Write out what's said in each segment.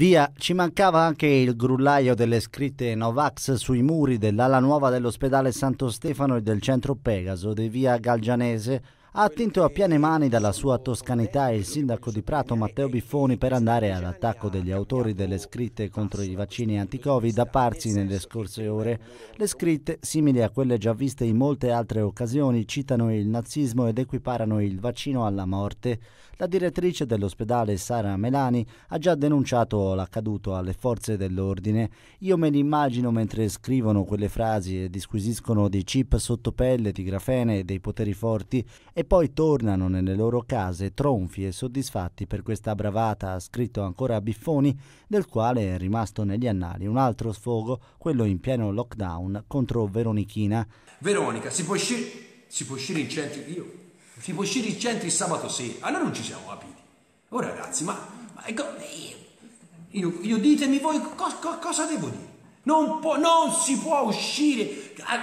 Via, ci mancava anche il grullaio delle scritte Novax sui muri dell'ala nuova dell'ospedale Santo Stefano e del centro Pegaso di via Galgianese ha attinto a piene mani dalla sua toscanità il sindaco di Prato Matteo Biffoni per andare all'attacco degli autori delle scritte contro i vaccini anti-Covid apparsi nelle scorse ore. Le scritte, simili a quelle già viste in molte altre occasioni, citano il nazismo ed equiparano il vaccino alla morte. La direttrice dell'ospedale Sara Melani ha già denunciato l'accaduto alle forze dell'ordine. Io me li immagino mentre scrivono quelle frasi e disquisiscono dei chip sottopelle, di grafene e dei poteri forti e poi tornano nelle loro case tronfi e soddisfatti per questa bravata, ha scritto ancora Biffoni, del quale è rimasto negli annali un altro sfogo, quello in pieno lockdown contro Veronichina. Veronica, si può uscire, si può uscire in centro, io, si può uscire in centro il sabato sera, allora non ci siamo capiti. Ora ragazzi, ma, ma ecco, io, io, ditemi voi cosa, cosa devo dire. Non, può, non si può uscire,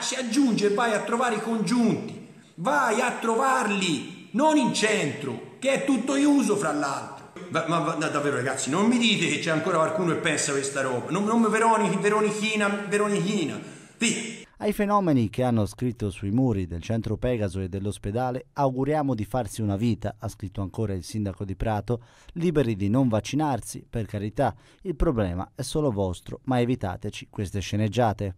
si aggiunge vai a trovare i congiunti, vai a trovarli, non in centro, che è tutto chiuso fra l'altro. Ma, ma, ma, davvero ragazzi, non mi dite che c'è ancora qualcuno che pensa questa roba, non, non Veronichi, Veronichina, Veronichina, Vì. Ai fenomeni che hanno scritto sui muri del centro Pegaso e dell'ospedale auguriamo di farsi una vita, ha scritto ancora il sindaco di Prato, liberi di non vaccinarsi, per carità, il problema è solo vostro, ma evitateci queste sceneggiate.